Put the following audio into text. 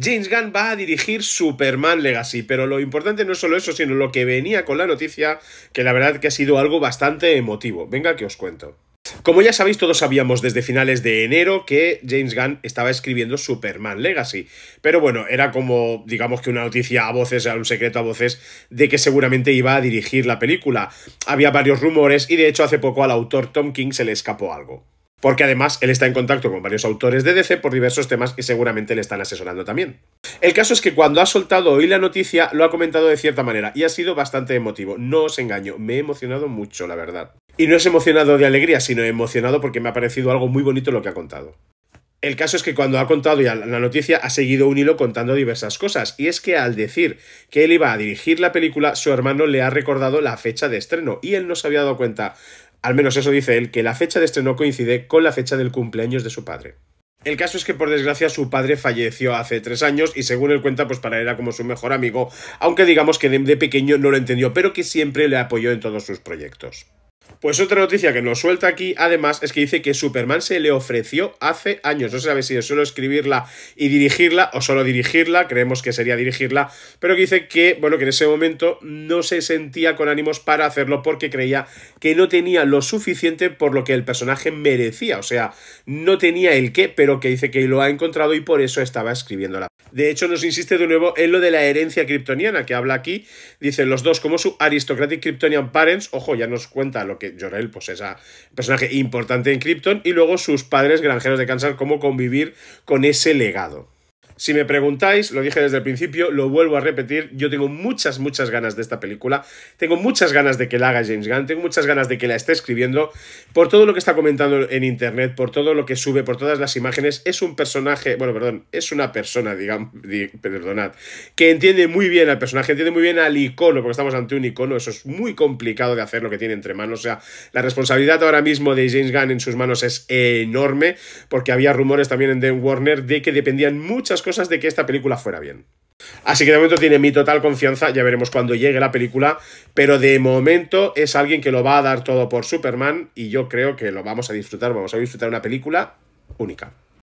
James Gunn va a dirigir Superman Legacy, pero lo importante no es solo eso, sino lo que venía con la noticia, que la verdad que ha sido algo bastante emotivo. Venga, que os cuento. Como ya sabéis, todos sabíamos desde finales de enero que James Gunn estaba escribiendo Superman Legacy. Pero bueno, era como, digamos que una noticia a voces, era un secreto a voces, de que seguramente iba a dirigir la película. Había varios rumores y de hecho hace poco al autor Tom King se le escapó algo. Porque además él está en contacto con varios autores de DC por diversos temas que seguramente le están asesorando también. El caso es que cuando ha soltado hoy la noticia lo ha comentado de cierta manera y ha sido bastante emotivo. No os engaño, me he emocionado mucho, la verdad. Y no es emocionado de alegría, sino emocionado porque me ha parecido algo muy bonito lo que ha contado. El caso es que cuando ha contado ya la noticia ha seguido un hilo contando diversas cosas, y es que al decir que él iba a dirigir la película, su hermano le ha recordado la fecha de estreno, y él no se había dado cuenta. Al menos eso dice él, que la fecha de estreno coincide con la fecha del cumpleaños de su padre. El caso es que por desgracia su padre falleció hace tres años y según él cuenta pues para él era como su mejor amigo, aunque digamos que de, pequeño no lo entendió, pero que siempre le apoyó en todos sus proyectos. Pues otra noticia que nos suelta aquí, además, es que dice que Superman se le ofreció hace años. No se sabe si es solo escribirla y dirigirla o solo dirigirla, creemos que sería dirigirla, pero que dice que, bueno, que en ese momento no se sentía con ánimos para hacerlo porque creía que no tenía lo suficiente por lo que el personaje merecía. O sea, no tenía el qué, pero que dice que lo ha encontrado y por eso estaba escribiéndola. De hecho, nos insiste de nuevo en lo de la herencia kryptoniana que habla aquí. dicen los dos como su aristocratic kryptonian parents. Ojo, ya nos cuenta lo porque Jorel pues es un personaje importante en Krypton, y luego sus padres granjeros de Kansas, cómo convivir con ese legado. Si me preguntáis, lo dije desde el principio, lo vuelvo a repetir, yo tengo muchas, muchas ganas de esta película, tengo muchas ganas de que la haga James Gunn, tengo muchas ganas de que la esté escribiendo, por todo lo que está comentando en internet, por todo lo que sube, por todas las imágenes, es un personaje, bueno, perdón, es una persona, digamos, perdonad, que entiende muy bien al personaje, entiende muy bien al icono, porque estamos ante un icono, eso es muy complicado de hacer lo que tiene entre manos, o sea, la responsabilidad ahora mismo de James Gunn en sus manos es enorme, porque había rumores también en Dan Warner de que dependían muchas cosas cosas de que esta película fuera bien. Así que de momento tiene mi total confianza, ya veremos cuando llegue la película, pero de momento es alguien que lo va a dar todo por Superman y yo creo que lo vamos a disfrutar, vamos a disfrutar una película única.